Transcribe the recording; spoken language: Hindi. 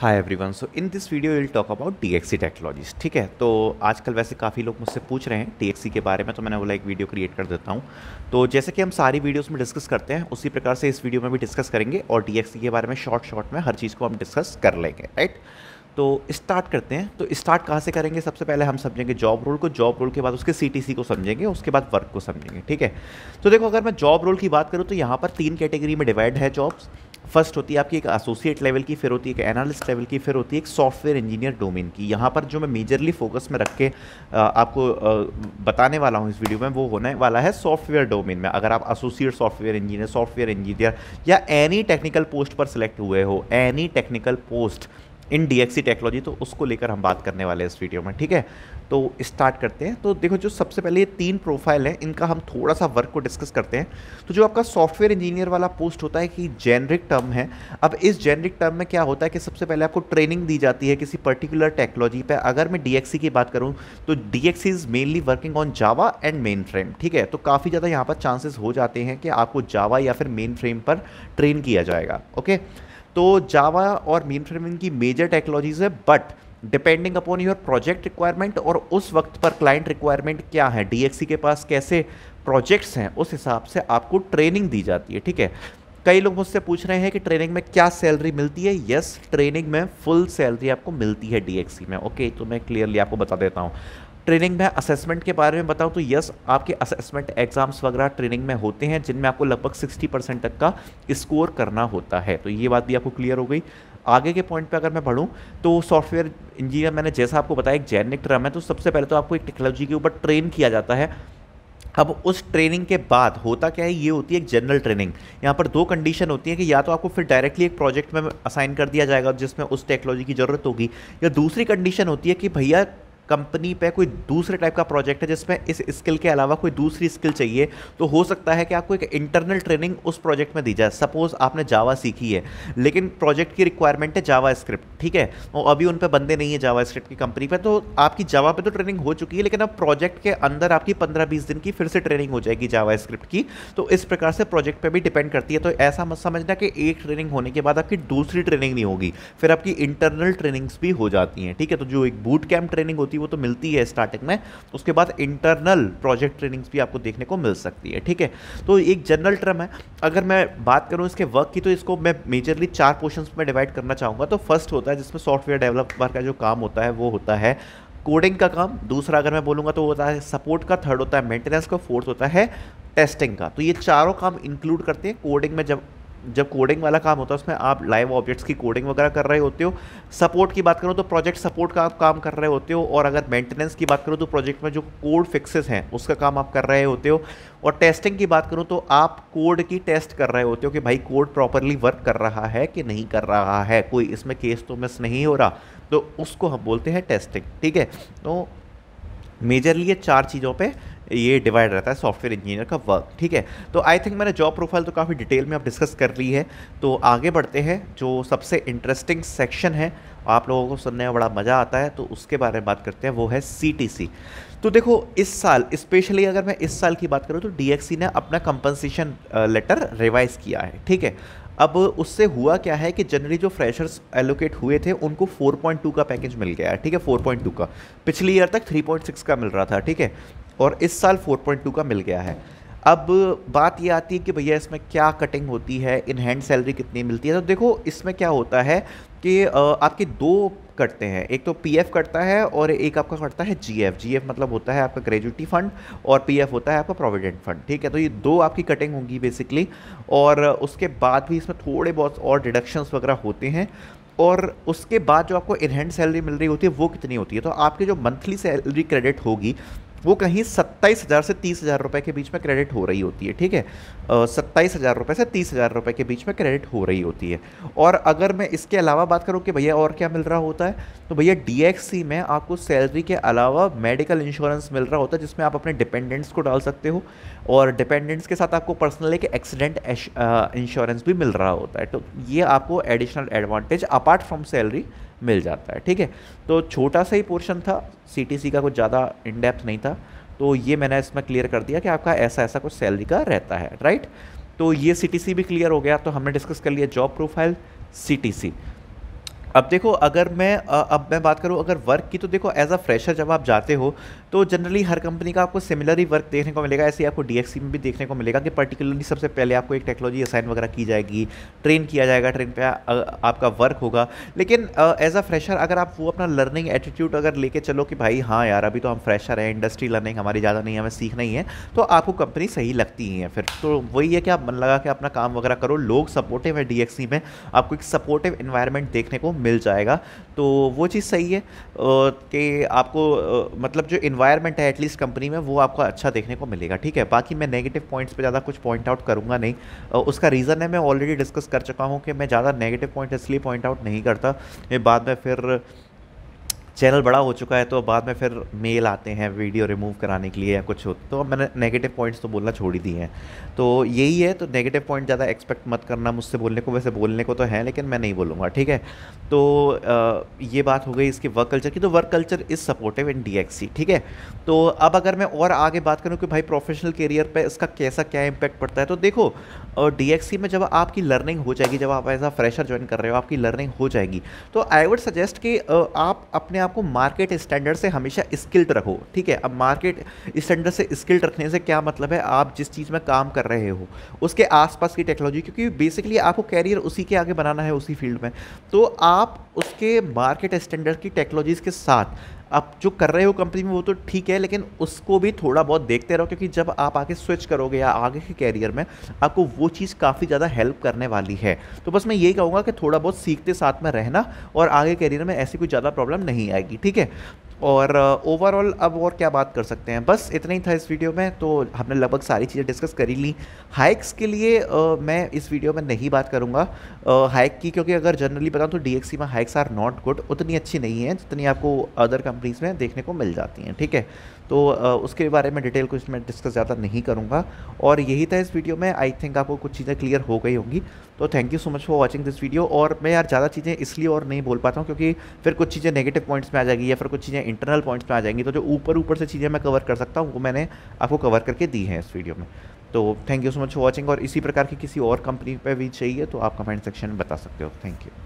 hi everyone so in this video will talk about T technologies ठीक है तो आजकल वैसे काफ़ी लोग मुझसे पूछ रहे हैं टी के बारे में तो मैंने बोला एक वीडियो क्रिएट कर देता हूँ तो जैसे कि हम सारी वीडियोस में डिस्कस करते हैं उसी प्रकार से इस वीडियो में भी डिस्कस करेंगे और एक्सी के बारे में शॉर्ट शॉर्ट में हर चीज़ को हम डिस्कस कर लेंगे राइट तो स्टार्ट करते हैं तो स्टार्ट कहाँ से करेंगे सबसे पहले हम समझेंगे जॉब रोल को जॉब रोल के बाद उसके सी को समझेंगे उसके बाद वर्क को समझेंगे ठीक है तो देखो अगर मैं जॉब रोल की बात करूँ तो यहाँ पर तीन कैटेगरी में डिवाइड है जॉब्स फर्स्ट होती है आपकी एक एसोसिएट लेवल की फिर होती है एक एनालिस्ट लेवल की फिर होती है एक सॉफ्टवेयर इंजीनियर डोमेन की यहाँ पर जो मैं मेजरली फोकस में रख के आपको बताने वाला हूँ इस वीडियो में वो होने वाला है सॉफ्टवेयर डोमेन में अगर आप associate software engineer software engineer या एनी टेक्निकल पोस्ट पर सिलेक्ट हुए हो any technical post in D technology तो उसको लेकर हम बात करने वाले हैं इस वीडियो में ठीक है तो स्टार्ट करते हैं तो देखो जो सबसे पहले ये तीन प्रोफाइल हैं इनका हम थोड़ा सा वर्क को डिस्कस करते हैं तो जो आपका सॉफ्टवेयर इंजीनियर वाला पोस्ट होता है कि जेनरिक टर्म है अब इस जेनरिक टर्म में क्या होता है कि सबसे पहले आपको ट्रेनिंग दी जाती है किसी पर्टिकुलर टेक्नोलॉजी पर अगर मैं डी की बात करूँ तो D is mainly working on Java and mainframe ठीक है तो काफ़ी ज़्यादा यहाँ पर चांसेस हो जाते हैं कि आपको जावा या फिर मेन फ्रेम पर ट्रेन किया जाएगा ओके तो जावा और मेन फ्रेमिंग की मेजर टेक्नोलॉजीज है but depending upon your project requirement और उस वक्त पर क्लाइंट रिक्वायरमेंट क्या है डीएक्सी के पास कैसे प्रोजेक्ट्स हैं उस हिसाब से आपको ट्रेनिंग दी जाती है ठीक है कई लोग मुझसे पूछ रहे हैं कि ट्रेनिंग में क्या सैलरी मिलती है यस ट्रेनिंग में फुल सैलरी आपको मिलती है डीएक्सी में ओके तो मैं क्लियरली आपको बता देता हूँ ट्रेनिंग में असेसमेंट के बारे में बताऊँ तो यस आपके असेसमेंट एग्ज़ाम्स वगैरह ट्रेनिंग में होते हैं जिनमें आपको लगभग सिक्सटी परसेंट तक का स्कोर करना होता है तो ये बात भी आपको क्लियर हो गई आगे के पॉइंट पे अगर मैं बढ़ूँ तो सॉफ्टवेयर इंजीनियर मैंने जैसा आपको बताया एक जेनिक ट्रम है तो सबसे पहले तो आपको एक टेक्नोलॉजी के ऊपर ट्रेन किया जाता है अब उस ट्रेनिंग के बाद होता क्या है ये होती है एक जनरल ट्रेनिंग यहाँ पर दो कंडीशन होती है कि या तो आपको फिर डायरेक्टली एक प्रोजेक्ट में असाइन कर दिया जाएगा जिसमें उस टेक्नोलॉजी की ज़रूरत होगी या दूसरी कंडीशन होती है कि भैया कंपनी पे कोई दूसरे टाइप का प्रोजेक्ट है जिसमें इस स्किल के अलावा कोई दूसरी स्किल चाहिए तो हो सकता है कि आपको एक इंटरनल ट्रेनिंग उस प्रोजेक्ट में दी जाए सपोज़ आपने जावा सीखी है लेकिन प्रोजेक्ट की रिक्वायरमेंट है जावा स्क्रिप्ट ठीक है और अभी उन पर बंदे नहीं है जावा स्क्रिप्ट की कंपनी पर तो आपकी जावा पर तो ट्रेनिंग हो चुकी है लेकिन अब प्रोजेक्ट के अंदर आपकी पंद्रह बीस दिन की फिर से ट्रेनिंग हो जाएगी जावा स्क्रिप्ट की तो इस प्रकार से प्रोजेक्ट पर भी डिपेंड करती है तो ऐसा मत समझना कि एक ट्रेनिंग होने के बाद आपकी दूसरी ट्रेनिंग नहीं होगी फिर आपकी इंटरनल ट्रेनिंग्स भी हो जाती हैं ठीक है तो जो एक बूट कैम्प ट्रेनिंग होती है होती है वो तो मिलती है स्टार्टिंग में उसके बाद इंटरनल प्रोजेक्ट ट्रेनिंग्स भी आपको देखने को मिल सकती है ठीक है तो एक जनरल टर्म है अगर मैं बात करूँ इसके वर्क की तो इसको मैं मेजरली चार पोर्शन में डिवाइड करना चाहूँगा तो फर्स्ट होता है जिसमें सॉफ्टवेयर डेवलपर का जो काम होता है वो होता है कोडिंग का काम दूसरा अगर मैं बोलूँगा तो होता है सपोर्ट का थर्ड होता है मेंटेनेंस का फोर्थ होता है टेस्टिंग का तो ये चारों काम इंक्लूड करते हैं कोडिंग में जब जब कोडिंग वाला काम होता है उसमें आप लाइव ऑब्जेक्ट्स की कोडिंग वगैरह कर रहे होते हो सपोर्ट की बात करो तो प्रोजेक्ट सपोर्ट का आप काम कर रहे होते हो और अगर मेंटेनेंस की बात करो तो प्रोजेक्ट में जो कोड फिक्सेस हैं उसका काम आप कर रहे होते हो और टेस्टिंग की बात करूँ तो आप कोड की टेस्ट कर रहे होते हो कि भाई कोड प्रॉपरली वर्क कर रहा है कि नहीं कर रहा है कोई इसमें केस तो मिस नहीं हो रहा तो उसको हम बोलते हैं टेस्टिंग ठीक है तो मेजरली ये चार चीज़ों पर ये डिवाइड रहता है सॉफ्टवेयर इंजीनियर का वर्क ठीक है तो आई थिंक मैंने जॉब प्रोफाइल तो काफ़ी डिटेल में आप डिस्कस कर ली है तो आगे बढ़ते हैं जो सबसे इंटरेस्टिंग सेक्शन है आप लोगों को सुनने में बड़ा मज़ा आता है तो उसके बारे में बात करते हैं वो है सी तो देखो इस साल स्पेशली अगर मैं इस साल की बात करूँ तो डी ने अपना कंपनसेशन लेटर रिवाइज़ किया है ठीक है अब उससे हुआ क्या है कि जनरली जो फ्रेशर्स एलोकेट हुए थे उनको 4.2 का पैकेज मिल गया है ठीक है 4.2 का पिछली ईयर तक 3.6 का मिल रहा था ठीक है और इस साल 4.2 का मिल गया है अब बात ये आती है कि भैया इसमें क्या कटिंग होती है इन हैंड सैलरी कितनी मिलती है तो देखो इसमें क्या होता है कि आपके दो कटते हैं एक तो पीएफ कटता है और एक आपका कटता है जीएफ जीएफ मतलब होता है आपका ग्रेजुटी फंड और पीएफ होता है आपका प्रोविडेंट फंड ठीक है तो ये दो आपकी कटिंग होंगी बेसिकली और उसके बाद भी इसमें थोड़े बहुत और डिडक्शंस वगैरह होते हैं और उसके बाद जो आपको इनहैंड सैलरी मिल रही होती है वो कितनी होती है तो आपकी जो मंथली सैलरी क्रेडिट होगी वो कहीं सत्ताईस हज़ार से तीस हज़ार रुपये के बीच में क्रेडिट हो रही होती है ठीक है सत्ताईस हज़ार रुपये से तीस हज़ार रुपये के बीच में क्रेडिट हो रही होती है और अगर मैं इसके अलावा बात करूँ कि भैया और क्या मिल रहा होता है तो भैया डी में आपको सैलरी के अलावा मेडिकल इंश्योरेंस मिल रहा होता है जिसमें आप अपने डिपेंडेंट्स को डाल सकते हो और डिपेंडेंट्स के साथ आपको पर्सनल एक एक्सीडेंट इंश्योरेंस uh, भी मिल रहा होता है तो ये आपको additional advantage apart from salary मिल जाता है ठीक है तो छोटा सा ही पोर्शन था सी का कुछ ज़्यादा इनडेप्थ नहीं था तो ये मैंने इसमें क्लियर कर दिया कि आपका ऐसा ऐसा कुछ सैलरी का रहता है राइट तो ये सी भी क्लियर हो गया तो हमने डिस्कस कर लिया जॉब प्रोफाइल सी अब देखो अगर मैं अब मैं बात करूँ अगर वर्क की तो देखो एज अ फ्रेशर जब आप जाते हो तो जनरली हर कंपनी का आपको सिमिलर ही वर्क देखने को मिलेगा ऐसे आपको डी में भी देखने को मिलेगा कि पर्टिकुलरली सबसे पहले आपको एक टेक्नोलॉजी असाइन वगैरह की जाएगी ट्रेन किया जाएगा ट्रेन पर आपका वर्क होगा लेकिन एज अ फ्रेशर अगर आप वो अपना लर्निंग एटीट्यूड अगर लेके चलो कि भाई हाँ यार अभी तो हम फ्रेशर हैं इंडस्ट्री लर्निंग हमारी ज़्यादा नहीं हमें सीखना ही है तो आपको कंपनी सही लगती है फिर तो वही है कि आप मन लगा के अपना काम वगैरह करो लोग सपोर्टिव है डी में आपको एक सपोर्टिव इन्वायरमेंट देखने को मिल जाएगा तो वो चीज़ सही है कि आपको मतलब जो इन्वायरमेंट है एटलीस्ट कंपनी में वो आपको अच्छा देखने को मिलेगा ठीक है बाकी मैं नेगेटिव पॉइंट्स पे ज़्यादा कुछ पॉइंट आउट करूँगा नहीं उसका रीज़न है मैं ऑलरेडी डिस्कस कर चुका हूँ कि मैं ज़्यादा नेगेटिव पॉइंट इसलिए पॉइंट आउट नहीं करता बाद में फिर चैनल बड़ा हो चुका है तो बाद में फिर मेल आते हैं वीडियो रिमूव कराने के लिए या कुछ हो तो अब मैंने नेगेटिव पॉइंट्स तो बोलना छोड़ ही दिए हैं तो यही है तो नेगेटिव पॉइंट ज़्यादा एक्सपेक्ट मत करना मुझसे बोलने को वैसे बोलने को तो है लेकिन मैं नहीं बोलूँगा ठीक है तो ये बात हो गई इसकी वर्क कल्चर की तो work culture is supportive in D ठीक है तो अब अगर मैं और आगे बात करूँ कि भाई प्रोफेशनल करियर पर इसका कैसा क्या इम्पैक्ट पड़ता है तो देखो डी में जब आपकी लर्निंग हो जाएगी जब आप एज अ फ्रेशर ज्वाइन कर रहे हो आपकी लर्निंग हो जाएगी तो आई वुड सजेस्ट कि आप अपने आप आपको मार्केट स्टैंडर्ड से हमेशा स्किल्ड रखो ठीक है अब मार्केट स्टैंडर्ड से स्किल्ड रखने से क्या मतलब है आप जिस चीज़ में काम कर रहे हो उसके आसपास की टेक्नोलॉजी क्योंकि बेसिकली आपको कैरियर उसी के आगे बनाना है उसी फील्ड में तो आप उसके मार्केट स्टैंडर्ड की टेक्नोलॉजीज़ के साथ आप जो कर रहे हो कंपनी में वो तो ठीक है लेकिन उसको भी थोड़ा बहुत देखते रहो क्योंकि जब आप आगे स्विच करोगे या आगे के कैरियर में आपको वो चीज़ काफ़ी ज़्यादा हेल्प करने वाली है तो बस मैं यही कहूँगा कि थोड़ा बहुत सीखते साथ में रहना और आगे कैरियर में ऐसी कोई ज़्यादा प्रॉब्लम नहीं आएगी ठीक है और ओवरऑल uh, अब और क्या बात कर सकते हैं बस इतना ही था इस वीडियो में तो हमने लगभग सारी चीज़ें डिस्कस करी ली हाइक्स के लिए uh, मैं इस वीडियो में नहीं बात करूँगा हाइक uh, की क्योंकि अगर जनरली बताऊँ तो डी में हाइक्स आर नॉट गुड उतनी अच्छी नहीं है जितनी आपको अदर कंपनीज़ में देखने को मिल जाती हैं ठीक है तो उसके बारे में डिटेल कुछ मैं डिस्कस ज़्यादा नहीं करूँगा और यही था इस वीडियो में आई थिंक आपको कुछ चीज़ें क्लियर हो गई होंगी तो thank you so much for watching this video और मैं यार ज़्यादा चीज़ें इसलिए और नहीं बोल पाता हूँ क्योंकि फिर कुछ चीज़ें नेगेटिव पॉइंट्स में आ जाएगी या फिर कुछ चीज़ें इंटरनल पॉइंट्स में आ जाएंगी तो जो ऊपर ऊपर से चीज़ें मैं कवर कर सकता हूँ वो मैंने आपको कवर करके दी हैं इस वीडियो में तो thank you so much for watching और इसी प्रकार की किसी और कंपनी पर भी चाहिए तो आप कमेंट सेक्शन में बता सकते हो थैंक यू